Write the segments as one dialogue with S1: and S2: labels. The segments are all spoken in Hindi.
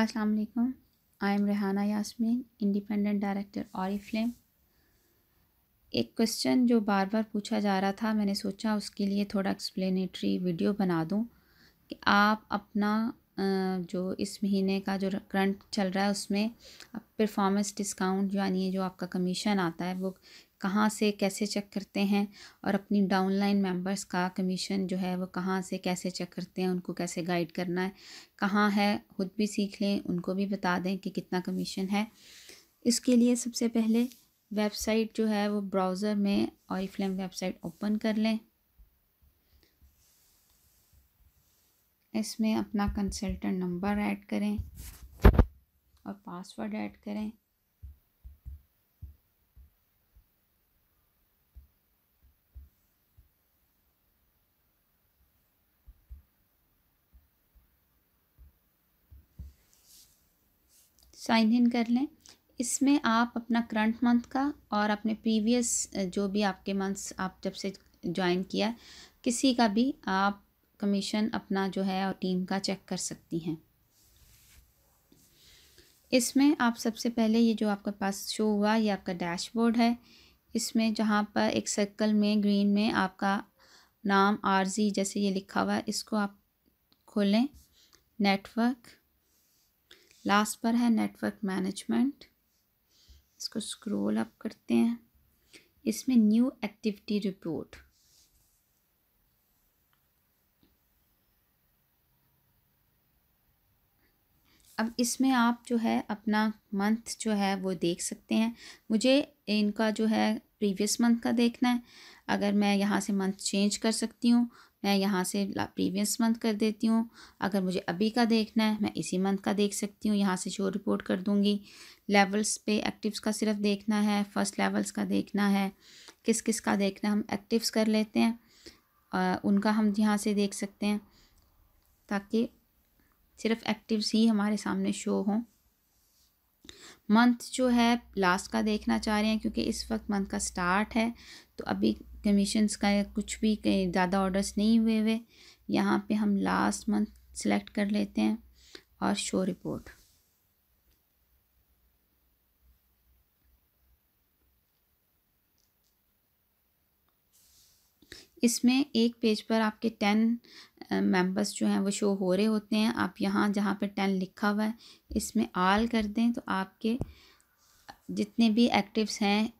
S1: अस्सलाम वालेकुम I am Rehana Yasmin independent director और फिल्म एक क्वेश्चन जो बार बार पूछा जा रहा था मैंने सोचा उसके लिए थोड़ा एक्सप्लेनेटरी वीडियो बना दूं कि आप अपना जो इस महीने का जो करंट चल रहा है उसमें परफॉर्मेंस डिस्काउंट यानी जो आपका कमीशन आता है वो कहाँ से कैसे चेक करते हैं और अपनी डाउनलाइन मेंबर्स का कमीशन जो है वो कहाँ से कैसे चेक करते हैं उनको कैसे गाइड करना है कहाँ है ख़ुद भी सीख लें उनको भी बता दें कि कितना कमीशन है इसके लिए सबसे पहले वेबसाइट जो है वो ब्राउज़र में और वेबसाइट ओपन कर लें इसमें अपना कंसल्टेंट नंबर ऐड करें और पासवर्ड ऐड करें साइन इन कर लें इसमें आप अपना करंट मंथ का और अपने प्रीवियस जो भी आपके मंथ्स आप जब से ज्वाइन किया किसी का भी आप कमीशन अपना जो है और टीम का चेक कर सकती हैं इसमें आप सबसे पहले ये जो आपके पास शो हुआ ये आपका डैशबोर्ड है इसमें जहाँ पर एक सर्कल में ग्रीन में आपका नाम आरजी जैसे ये लिखा हुआ है इसको आप खोलें नेटवर्क लास्ट पर है नेटवर्क मैनेजमेंट इसको स्क्रॉल अप करते हैं इसमें न्यू एक्टिविटी रिपोर्ट अब इसमें आप जो है अपना मंथ जो है वो देख सकते हैं मुझे इनका जो है प्रीवियस मंथ का देखना है अगर मैं यहाँ से मंथ चेंज कर सकती हूँ मैं यहाँ से प्रीवियस मंथ कर देती हूँ अगर मुझे अभी का देखना है मैं इसी मंथ का देख सकती हूँ यहाँ से शो रिपोर्ट कर दूँगी लेवल्स पे एक्टिव्स का सिर्फ देखना है फर्स्ट लेवल्स का देखना है किस किस का देखना हम एक्टिव्स कर लेते हैं आ, उनका हम यहाँ से देख सकते हैं ताकि सिर्फ एक्टिव्स ही हमारे सामने शो हों मंथ जो है लास्ट का देखना चाह रहे हैं क्योंकि इस वक्त मंथ का स्टार्ट है तो अभी कमीशन्स का कुछ भी ज़्यादा ऑर्डर्स नहीं हुए हुए यहाँ पे हम लास्ट मंथ सेलेक्ट कर लेते हैं और शो रिपोर्ट इसमें एक पेज पर आपके टेन मेंबर्स जो हैं वो शो हो रहे होते हैं आप यहाँ जहाँ पे टेन लिखा हुआ है इसमें आल कर दें तो आपके जितने भी एक्टिव्स हैं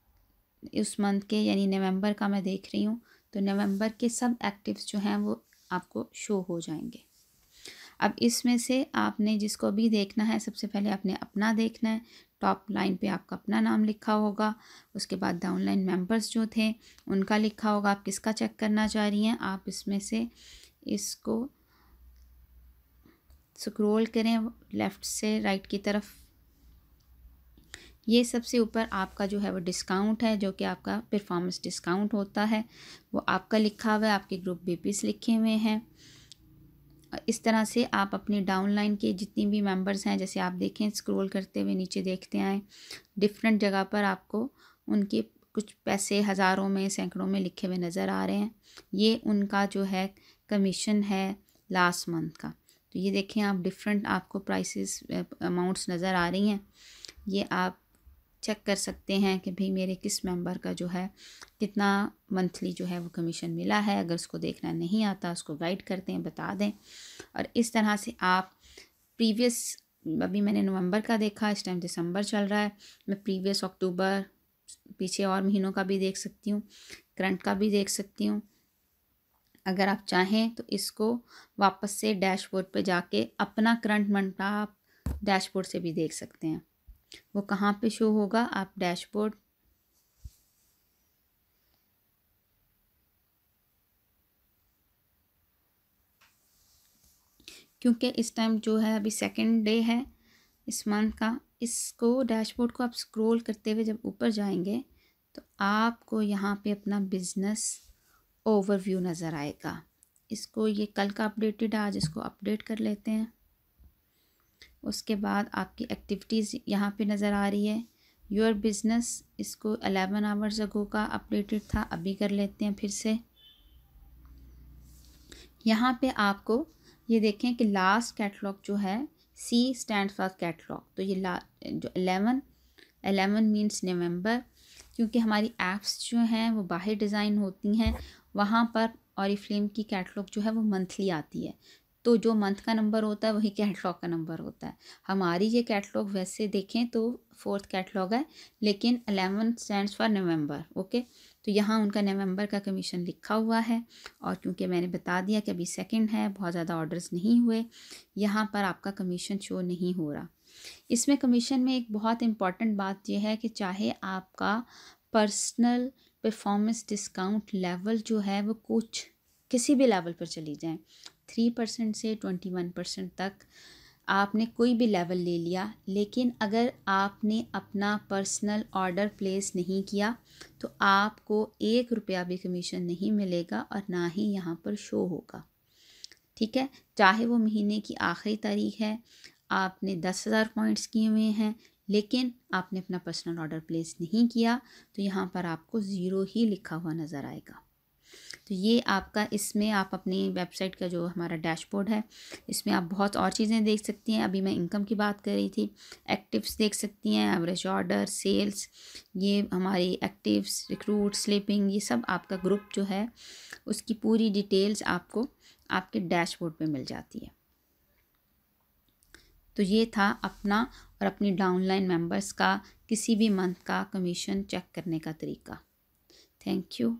S1: इस मंथ के यानी नवंबर का मैं देख रही हूँ तो नवंबर के सब एक्टिव्स जो हैं वो आपको शो हो जाएंगे अब इसमें से आपने जिसको भी देखना है सबसे पहले आपने अपना देखना है टॉप लाइन पे आपका अपना नाम लिखा होगा उसके बाद डाउन लाइन मेम्बर्स जो थे उनका लिखा होगा आप किसका चेक करना चाह रही हैं आप इसमें से इसको स्क्रोल करें लेफ़्ट से राइट की तरफ ये सबसे ऊपर आपका जो है वो डिस्काउंट है जो कि आपका परफॉर्मेंस डिस्काउंट होता है वो आपका लिखा हुआ है आपके ग्रुप बेपिस लिखे हुए हैं इस तरह से आप अपने डाउनलाइन के जितनी भी मेंबर्स हैं जैसे आप देखें स्क्रॉल करते हुए नीचे देखते आएँ डिफरेंट जगह पर आपको उनके कुछ पैसे हज़ारों में सैकड़ों में लिखे हुए नज़र आ रहे हैं ये उनका जो है कमीशन है लास्ट मंथ का तो ये देखें आप डिफरेंट आपको प्राइसेस अमाउंट्स नज़र आ रही हैं ये आप चेक कर सकते हैं कि भाई मेरे किस मेंबर का जो है कितना मंथली जो है वो कमीशन मिला है अगर उसको देखना नहीं आता उसको गाइड करते हैं बता दें और इस तरह से आप प्रीवियस अभी मैंने नवंबर का देखा इस टाइम दिसंबर चल रहा है मैं प्रीवियस अक्टूबर पीछे और महीनों का भी देख सकती हूँ करंट का भी देख सकती हूँ अगर आप चाहें तो इसको वापस से डैशबोर्ड पर जाके अपना करंट मंथ आप डैशबोर्ड से भी देख सकते हैं वो कहाँ पे शो होगा आप डैशबोर्ड क्योंकि इस टाइम जो है अभी सेकंड डे है इस मंथ का इसको डैशबोर्ड को आप स्क्रॉल करते हुए जब ऊपर जाएंगे तो आपको यहाँ पे अपना बिज़नेस ओवरव्यू नज़र आएगा इसको ये कल का अपडेटेड आज इसको अपडेट कर लेते हैं उसके बाद आपकी एक्टिविटीज़ यहाँ पे नज़र आ रही है योर बिज़नेस इसको अलेवन आवर्स अगो का अपडेटेड था अभी कर लेते हैं फिर से यहाँ पे आपको ये देखें कि लास्ट कैटलॉग जो है सी स्टैंड फॉर कैटलॉग तो ये ला जो अलेवन अलेवन मीन्स नवंबर क्योंकि हमारी ऐप्स जो हैं वो बाहर डिज़ाइन होती हैं वहाँ पर और फ्लेम की कैटलॉग जो है वो मंथली आती है तो जो मंथ का नंबर होता है वही कैटलॉग का नंबर होता है हमारी ये कैटलॉग वैसे देखें तो फोर्थ कैटलॉग है लेकिन eleven stand for November okay तो यहाँ उनका नवंबर का कमीशन लिखा हुआ है और क्योंकि मैंने बता दिया कि अभी सेकंड है बहुत ज़्यादा ऑर्डर्स नहीं हुए यहाँ पर आपका कमीशन शो नहीं हो रहा इसमें कमीशन में एक बहुत इम्पॉर्टेंट बात यह है कि चाहे आपका पर्सनल परफॉर्मेंस डिस्काउंट लेवल जो है वो कुछ किसी भी लेवल पर चली जाए थ्री परसेंट से ट्वेंटी वन परसेंट तक आपने कोई भी लेवल ले लिया लेकिन अगर आपने अपना पर्सनल ऑर्डर प्लेस नहीं किया तो आपको एक रुपया भी कमीशन नहीं मिलेगा और ना ही यहाँ पर शो होगा ठीक है चाहे वो महीने की आखिरी तारीख है आपने दस हज़ार पॉइंट्स किए हुए हैं लेकिन आपने अपना पर्सनल ऑर्डर प्लेस नहीं किया तो यहाँ पर आपको ज़ीरो ही लिखा हुआ नज़र आएगा तो ये आपका इसमें आप अपनी वेबसाइट का जो हमारा डैशबोर्ड है इसमें आप बहुत और चीज़ें देख सकती हैं अभी मैं इनकम की बात कर रही थी एक्टिव्स देख सकती हैं एवरेज ऑर्डर सेल्स ये हमारी एक्टिव्स रिक्रूट स्लिपिंग ये सब आपका ग्रुप जो है उसकी पूरी डिटेल्स आपको आपके डैशबोर्ड पर मिल जाती है तो ये था अपना और अपनी डाउनलाइन मेंबर्स का किसी भी मंथ का कमीशन चेक करने का तरीका थैंक यू